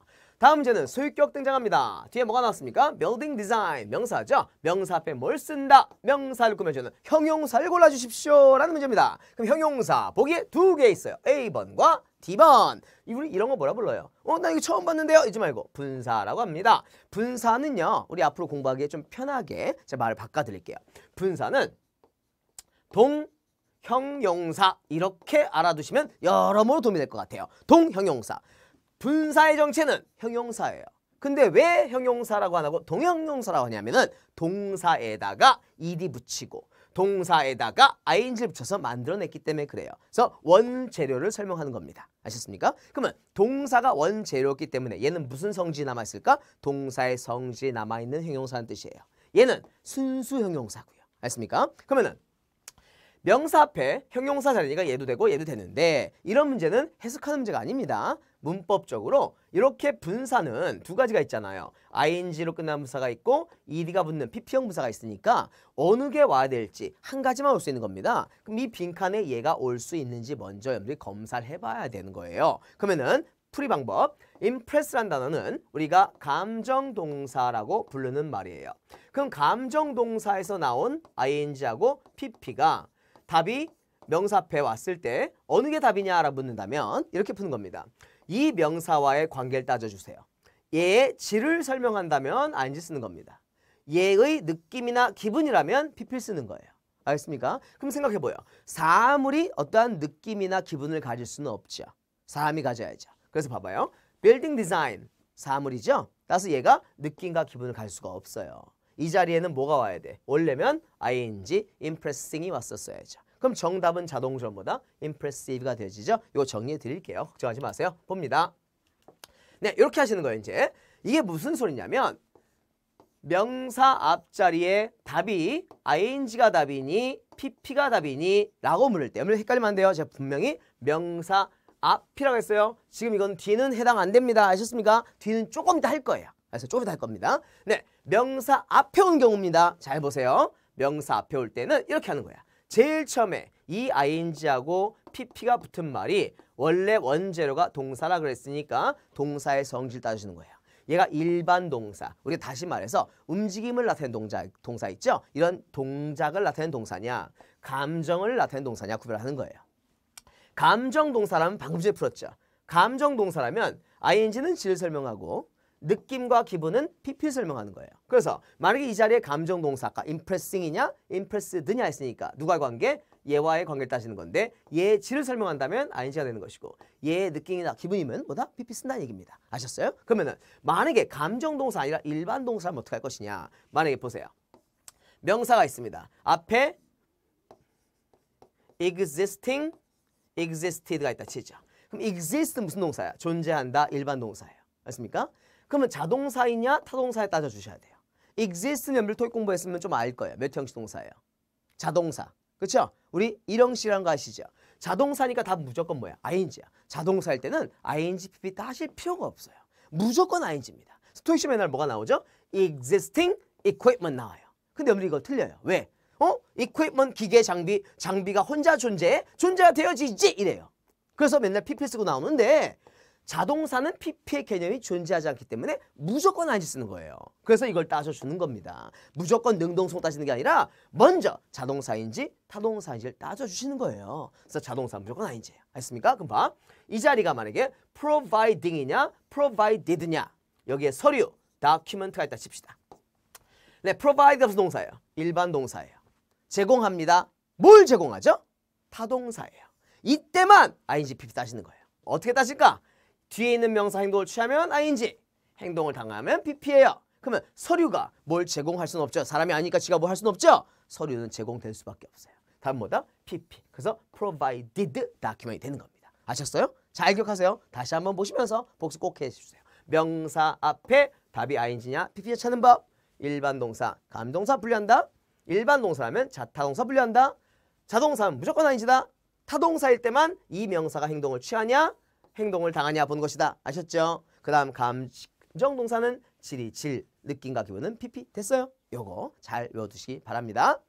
다음 문제는 소유격 등장합니다. 뒤에 뭐가 나왔습니까? b u i l d 명사죠. 명사 앞에 뭘 쓴다? 명사를 꾸며주는 형용사를 골라주십시오. 라는 문제입니다. 그럼 형용사 보기에 두 개 있어요. A번과 D번. 우리 이런 거 뭐라 불러요? 어, 나 이거 처음 봤는데요? 이지 말고 분사라고 합니다. 분사는요. 우리 앞으로 공부하기에 좀 편하게 제가 말을 바꿔드릴게요. 분사는 동, 형용사 이렇게 알아두시면 여러모로 도움이 될 것 같아요. 동형용사. 분사의 정체는 형용사예요. 근데 왜 형용사라고 안 하고 동형용사라고 하냐면은 동사에다가 ed 붙이고 동사에다가 ing를 붙여서 만들어냈기 때문에 그래요. 그래서 원재료를 설명하는 겁니다. 아셨습니까? 그러면 동사가 원재료였기 때문에 얘는 무슨 성질이 남아있을까? 동사의 성질이 남아있는 형용사는 뜻이에요. 얘는 순수 형용사고요. 알겠습니까? 그러면은 명사 앞에 형용사 자리가 얘도 되고 얘도 되는데 이런 문제는 해석하는 문제가 아닙니다. 문법적으로 이렇게 분사는 두 가지가 있잖아요. ing로 끝나는 부사가 있고 ed가 붙는 pp형 부사가 있으니까 어느 게 와야 될지 한 가지만 올 수 있는 겁니다. 그럼 이 빈칸에 얘가 올 수 있는지 먼저 여러분들이 검사를 해봐야 되는 거예요. 그러면은 풀이 방법 impress란 단어는 우리가 감정동사라고 부르는 말이에요. 그럼 감정동사에서 나온 ing하고 pp가 답이 명사앞에 왔을 때 어느 게답이냐 알아 묻는다면 이렇게 푸는 겁니다. 이 명사와의 관계를 따져주세요. 예의 질을 설명한다면 안지 쓰는 겁니다. 예의 느낌이나 기분이라면 피 p 쓰는 거예요. 알겠습니까? 그럼 생각해보요. 사물이 어떠한 느낌이나 기분을 가질 수는 없죠. 사람이 가져야죠. 그래서 봐봐요. 빌딩 디자인, 사물이죠? 따라서 얘가 느낌과 기분을 가질 수가 없어요. 이 자리에는 뭐가 와야 돼? 원래면 ing, impressing이 왔었어야죠. 그럼 정답은 자동전보다 impressive가 되지죠. 이거 정리해 드릴게요. 걱정하지 마세요. 봅니다. 네, 이렇게 하시는 거예요, 이제. 이게 무슨 소리냐면 명사 앞자리에 답이 ing가 답이니 pp가 답이니 라고 물을 때 오늘 헷갈리면 안 돼요. 제가 분명히 명사 앞이라고 했어요. 지금 이건 뒤는 해당 안 됩니다. 아셨습니까? 뒤는 조금 더할 거예요. 그래서 조금 더할 겁니다. 네, 명사 앞에 온 경우입니다. 잘 보세요. 명사 앞에 올 때는 이렇게 하는 거야. 제일 처음에 이 ing하고 pp가 붙은 말이 원래 원재료가 동사라 그랬으니까 동사의 성질 따지는 거예요. 얘가 일반 동사, 우리가 다시 말해서 움직임을 나타낸 동자, 동사 있죠? 이런 동작을 나타낸 동사냐, 감정을 나타낸 동사냐 구별하는 거예요. 감정 동사라면 방금 전에 풀었죠. 감정 동사라면 ing는 질 설명하고 느낌과 기분은 PP 설명하는 거예요. 그래서 만약에 이 자리에 감정 동사가 impressing이냐 impressed냐 했으니까 누가 관계? 얘와의 관계를 따지는 건데 얘의 질을 설명한다면 ing가 되는 것이고 얘의 느낌이나 기분이면 뭐다? pp 쓴다는 얘기입니다. 아셨어요? 그러면 은 만약에 감정 동사 아니라 일반 동사면 어떻게 할 것이냐 만약에 보세요. 명사가 있습니다. 앞에 existing, existed가 있다 치죠. 그럼 exist 무슨 동사야? 존재한다 일반 동사예요. 맞습니까? 그러면 자동사이냐 타동사에 따져주셔야 돼요. exist는 연토익 공부했으면 좀 알 거예요. 몇 형식 동사예요? 자동사. 그렇죠? 우리 일형식이라는 거 아시죠? 자동사니까 다 무조건 뭐야? ing야. 자동사일 때는 ing, pp 다실 필요가 없어요. 무조건 ing입니다. 스토이시 맨날 뭐가 나오죠? existing equipment 나와요. 근데 여러 이거 틀려요. 왜? 어? equipment 기계 장비, 장비가 혼자 존재해? 존재가 되어지지 이래요. 그래서 맨날 pp 쓰고 나오는데 자동사는 PP의 개념이 존재하지 않기 때문에 무조건 ing 쓰는 거예요. 그래서 이걸 따져주는 겁니다. 무조건 능동성 따지는 게 아니라 먼저 자동사인지 타동사인지를 따져주시는 거예요. 그래서 자동사 무조건 i n 지예요 알겠습니까? 그럼 봐. 이 자리가 만약에 providing이냐 provided냐 여기에 서류, document가 있다 칩시다. 네, provide가 무 동사예요? 일반 동사예요. 제공합니다. 뭘 제공하죠? 타동사예요. 이때만 ing pp 따시는 거예요. 어떻게 따실까 뒤에 있는 명사 행동을 취하면 ing, 행동을 당하면 pp예요. 그러면 서류가 뭘 제공할 수는 없죠. 사람이 아니니까 지가 뭘 할 수는 없죠. 서류는 제공될 수밖에 없어요. 다음 뭐다? pp. 그래서 provided document이 되는 겁니다. 아셨어요? 잘 기억하세요. 다시 한번 보시면서 복습 꼭 해주세요. 명사 앞에 답이 ing냐 pp냐 찾는 법. 일반 동사, 감동사 분류한다. 일반 동사라면 자타동사 분류한다. 자동사는 무조건 ing다. 타동사일 때만 이 명사가 행동을 취하냐 행동을 당하냐 보는 것이다. 아셨죠? 그 다음 감정 동사는 질이 질, 느낌과 기분은 피피 됐어요. 요거 잘 외워두시기 바랍니다.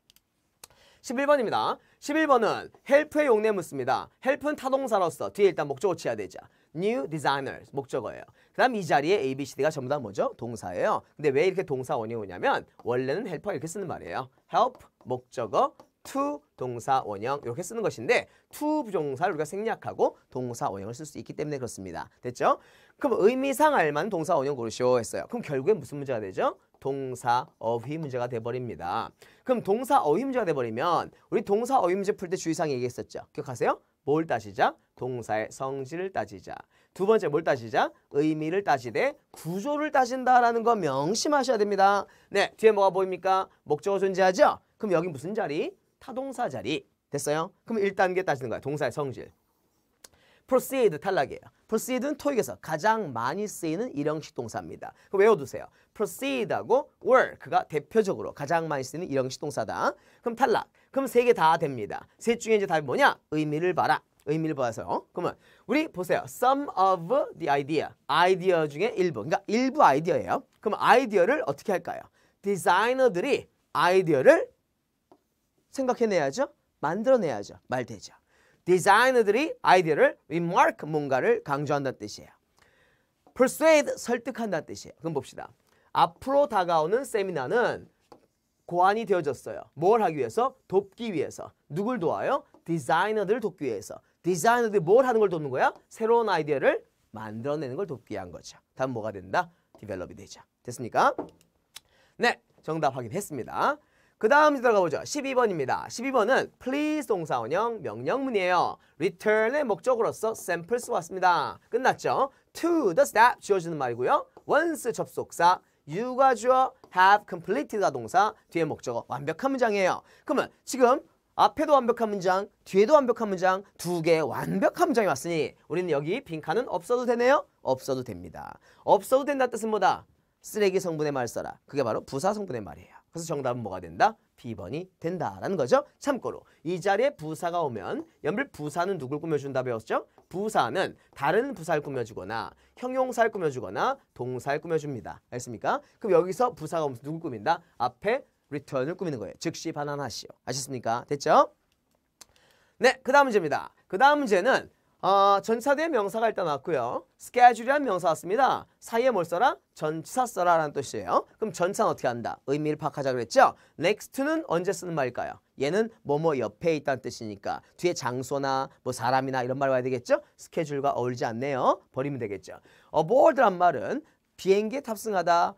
11번입니다. 11번은 헬프의 용례 묻습니다. 헬프는 타동사로서 뒤에 일단 목적어 치야 되죠. New designers 목적어예요. 그 다음 이 자리에 A, B, C, D가 전부 다 뭐죠? 동사예요. 근데 왜 이렇게 동사원이 오냐면 원래는 헬퍼 이렇게 쓰는 말이에요. help 목적어 to 동사 원형 이렇게 쓰는 것인데 to 부정사를 우리가 생략하고 동사 원형을 쓸 수 있기 때문에 그렇습니다. 됐죠? 그럼 의미상 알만 동사 원형 고르시오 했어요. 그럼 결국엔 무슨 문제가 되죠? 동사 어휘 문제가 돼버립니다. 그럼 동사 어휘 문제가 돼버리면 우리 동사 어휘 문제 풀 때 주의사항 얘기했었죠. 기억하세요? 뭘 따지자? 동사의 성질을 따지자. 두 번째 뭘 따지자? 의미를 따지되 구조를 따진다라는 거 명심하셔야 됩니다. 네, 뒤에 뭐가 보입니까? 목적어 존재하죠? 그럼 여기 무슨 자리? 타동사 자리. 됐어요? 그럼 1단계 따지는 거야. 동사의 성질. proceed 탈락이에요. proceed는 토익에서 가장 많이 쓰이는 일형식 동사입니다. 그럼 외워두세요. proceed하고 work가 대표적으로 가장 많이 쓰이는 일형식 동사다. 그럼 탈락. 그럼 세 개 다 됩니다. 셋 중에 이제 답이 뭐냐? 의미를 봐라. 의미를 봐서 어? 그러면 우리 보세요. some of the idea. 아이디어 중에 일부. 그러니까 일부 아이디어예요. 그럼 아이디어를 어떻게 할까요? 디자이너들이 아이디어를 생각해내야죠. 만들어내야죠. 말 되죠. 디자이너들이 아이디어를 remark 뭔가를 강조한다는 뜻이에요. persuade 설득한다는 뜻이에요. 그럼 봅시다. 앞으로 다가오는 세미나는 고안이 되어졌어요. 뭘 하기 위해서? 돕기 위해서. 누굴 도와요? 디자이너들을 돕기 위해서. 디자이너들이 뭘 하는 걸 돕는 거야? 새로운 아이디어를 만들어내는 걸 돕기 위한 거죠. 다음 뭐가 된다? 디벨롭이 되죠. 됐습니까? 네, 정답 확인했습니다. 그 다음 들어가 보죠. 12번입니다. 12번은 please 동사원형 명령문이에요. return의 목적으로서 samples 왔습니다. 끝났죠? to the step a 지어지는 말이고요. once 접속사, you가 주어, have c o m p l e t e d 동사, 뒤에 목적어 완벽한 문장이에요. 그러면 지금 앞에도 완벽한 문장, 뒤에도 완벽한 문장, 두 개의 완벽한 문장이 왔으니 우리는 여기 빈칸은 없어도 되네요? 없어도 됩니다. 없어도 된다 뜻은 뭐다? 쓰레기 성분의 말 써라. 그게 바로 부사 성분의 말이에요. 그래서 정답은 뭐가 된다? B번이 된다라는 거죠. 참고로 이 자리에 부사가 오면 연필 부사는 누굴 꾸며준다 배웠죠? 부사는 다른 부사를 꾸며주거나 형용사를 꾸며주거나 동사를 꾸며줍니다. 알겠습니까? 그럼 여기서 부사가 오면 누굴 꾸민다? 앞에 return을 꾸미는 거예요. 즉시 반환하시오. 아셨습니까? 됐죠? 네, 그 다음 문제입니다. 그 다음 문제는 어, 전치사대 명사가 일단 왔고요. 스케줄이란 명사 왔습니다. 사이에 뭘 써라? 전치사 써라라는 뜻이에요. 그럼 전치사는 어떻게 한다? 의미를 파악하자 그랬죠? next는 언제 쓰는 말일까요? 얘는 뭐뭐 옆에 있다는 뜻이니까 뒤에 장소나 뭐 사람이나 이런 말 와야 되겠죠? 스케줄과 어울리지 않네요. 버리면 되겠죠. 어보드란 말은 비행기에 탑승하다,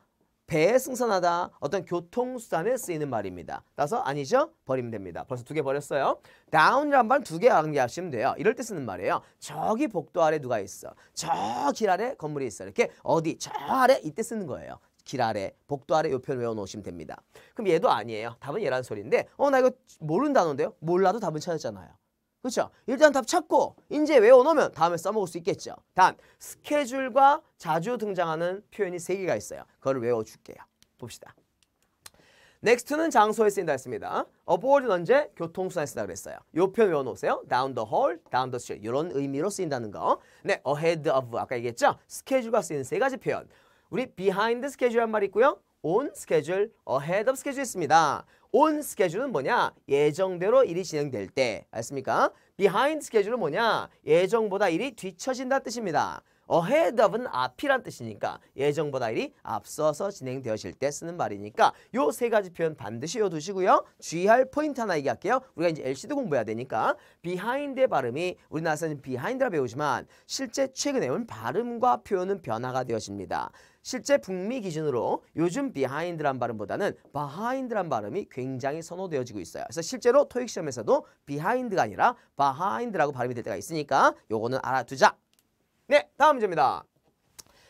배에 승선하다 어떤 교통수단에 쓰이는 말입니다. 따라서 아니죠? 버리면 됩니다. 벌써 두 개 버렸어요. 다운 w n 이란말두개 암기하시면 돼요. 이럴 때 쓰는 말이에요. 저기 복도 아래 누가 있어. 저 길 아래 건물이 있어. 이렇게 어디 저 아래 이때 쓰는 거예요. 길 아래, 복도 아래 요편 외워놓으시면 됩니다. 그럼 얘도 아니에요. 답은 얘란 소리인데 어 나 이거 모르는 단어인데요. 몰라도 답은 찾았잖아요. 그렇죠? 일단 답 찾고 인제 외워놓으면 다음에 써먹을 수 있겠죠. 다음 스케줄과 자주 등장하는 표현이 세개가 있어요. 그걸 외워줄게요. 봅시다. 넥스트는 장소에 쓰인다 했습니다. aboard 언제? 교통수단에 쓰다 그랬어요. 요 표현 외워놓으세요. down the hall, down the street 이런 의미로 쓰인다는 거. 네, ahead of 아까 얘기했죠? 스케줄과 쓰이는 세 가지 표현. 우리 behind 스케줄이란 말이 있고요. on 스케줄, ahead of 스케줄이 있습니다. 온 스케줄은 뭐냐? 예정대로 일이 진행될 때. 알습니까? behind 스케줄은 뭐냐? 예정보다 일이 뒤처진다 뜻입니다. ahead of은 앞이란 뜻이니까 예정보다 일이 앞서서 진행되어질 때 쓰는 말이니까 요 세 가지 표현 반드시 외워두시고요. 주의할 포인트 하나 얘기할게요. 우리가 이제 LC도 공부해야 되니까 behind의 발음이 우리나라에서는 behind라 배우지만 실제 최근에 온 발음과 표현은 변화가 되어집니다. 실제 북미 기준으로 요즘 비하인드란 발음보다는 바하인드란 발음이 굉장히 선호되어지고 있어요. 그래서 실제로 토익 시험에서도 비하인드가 아니라 바하인드라고 발음이 될 때가 있으니까 요거는 알아두자. 네, 다음 문제입니다.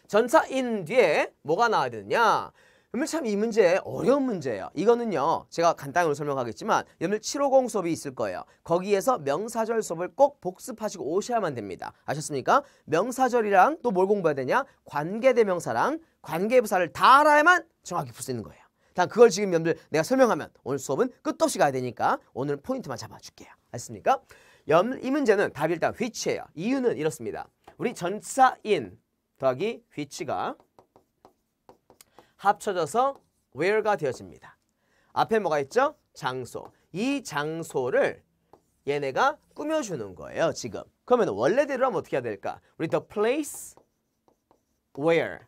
전차인 뒤에 뭐가 나와야 되느냐? 그러면 참이 문제 어려운 문제예요. 이거는요. 제가 간단히 설명하겠지만 여러분750 수업이 있을 거예요. 거기에서 명사절 수업을 꼭 복습하시고 오셔야만 됩니다. 아셨습니까? 명사절이랑 또 뭘 공부해야 되냐? 관계대명사랑 관계부사를 다 알아야만 정확히 풀 수 있는 거예요. 단 그걸 지금 여러분들 내가 설명하면 오늘 수업은 끝도 없이 가야 되니까 오늘 포인트만 잡아줄게요. 알겠습니까이 문제는 답이 일단 w h i 예요 이유는 이렇습니다. 우리 전사인 더하기 w h i 가 합쳐져서 where가 되어집니다. 앞에 뭐가 있죠? 장소. 이 장소를 얘네가 꾸며주는 거예요, 지금. 그러면 원래대로 하면 어떻게 해야 될까? 우리 the place where.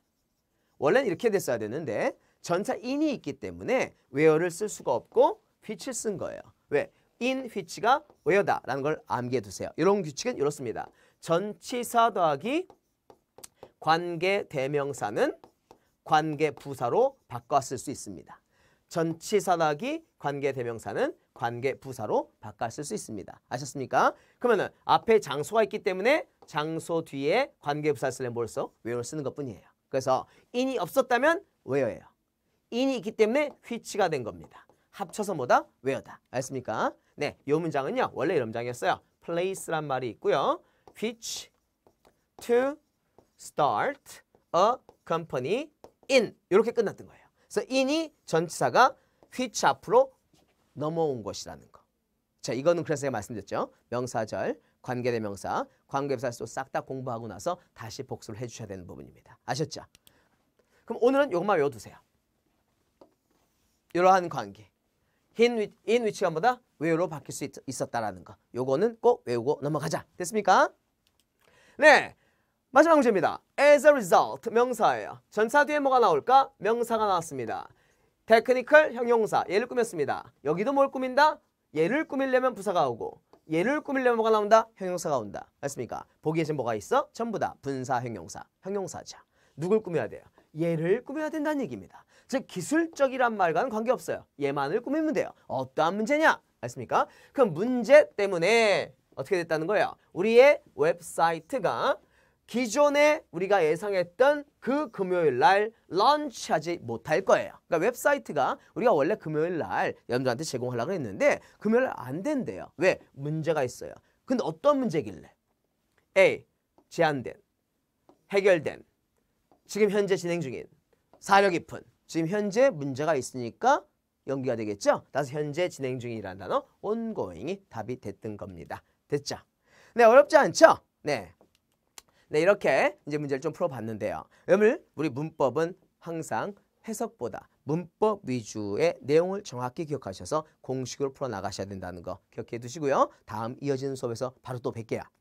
원래는 이렇게 됐어야 되는데 전차 in이 있기 때문에 where를 쓸 수가 없고 which 쓴 거예요. 왜? in which가 where다라는 걸 암기해 두세요. 이런 규칙은 이렇습니다. 전치사 더하기 관계 대명사는 관계 부사로 바꿨을수 있습니다. 전치산악이 관계 대명사는 관계 부사로 바꿔 쓸 수 있습니다. 아셨습니까? 그러면 앞에 장소가 있기 때문에 장소 뒤에 관계 부사 쓰려면 뭘 써? 외어를 쓰는 것뿐이에요. 그래서 인이 없었다면 외어예요. 인이 있기 때문에 휘치가 된 겁니다. 합쳐서 뭐다? 외어다. 알겠습니까? 네, 이 문장은요. 원래 이런 문장이었어요. place란 말이 있고요. which to start a company in 이렇게 끝났던 거예요. 그래서 in이 전치사가 which 앞으로 넘어온 것이라는 거. 자, 이거는 그래서 제가 말씀드렸죠. 명사절, 관계대명사, 관계부사도 싹 다 공부하고 나서 다시 복습을 해주셔야 되는 부분입니다. 아셨죠? 그럼 오늘은 이것만 외워두세요. 이러한 관계. in, in 위치가 뭐다? 외 h 로 바뀔 수 있, 었다라는 거. 요거는 꼭 외우고 넘어가자. 됐습니까? 네. 마지막 문제입니다. As a result 명사예요. 전사 뒤에 뭐가 나올까? 명사가 나왔습니다. 테크니컬 형용사 얘를 꾸몄습니다. 여기도 뭘 꾸민다? 얘를 꾸밀려면 부사가 오고 얘를 꾸밀려면 뭐가 나온다? 형용사가 온다. 맞습니까? 보기에 지금 뭐가 있어? 전부 다 분사 형용사, 형용사자. 누굴 꾸며야 돼요? 얘를 꾸며야 된다는 얘기입니다. 즉 기술적이란 말과는 관계없어요. 얘만을 꾸미면 돼요. 어떠한 문제냐? 맞습니까? 그 문제 때문에 어떻게 됐다는 거예요? 우리의 웹사이트가 기존에 우리가 예상했던 그 금요일 날 런치하지 못할 거예요. 그러니까 웹사이트가 우리가 원래 금요일 날 여러분들한테 제공하려고 했는데 금요일 날안 된대요. 왜? 문제가 있어요. 근데 어떤 문제길래? A. 제한된, 해결된, 지금 현재 진행 중인, 사려 깊은, 지금 현재 문제가 있으니까 연기가 되겠죠? 따라서 현재 진행 중이라는 단어 ongoing이 답이 됐던 겁니다. 됐죠? 네, 어렵지 않죠? 네, 네, 이렇게 이제 문제를 좀 풀어봤는데요. 음을 우리 문법은 항상 해석보다 문법 위주의 내용을 정확히 기억하셔서 공식으로 풀어나가셔야 된다는 거 기억해 두시고요. 다음 이어지는 수업에서 바로 또 뵐게요.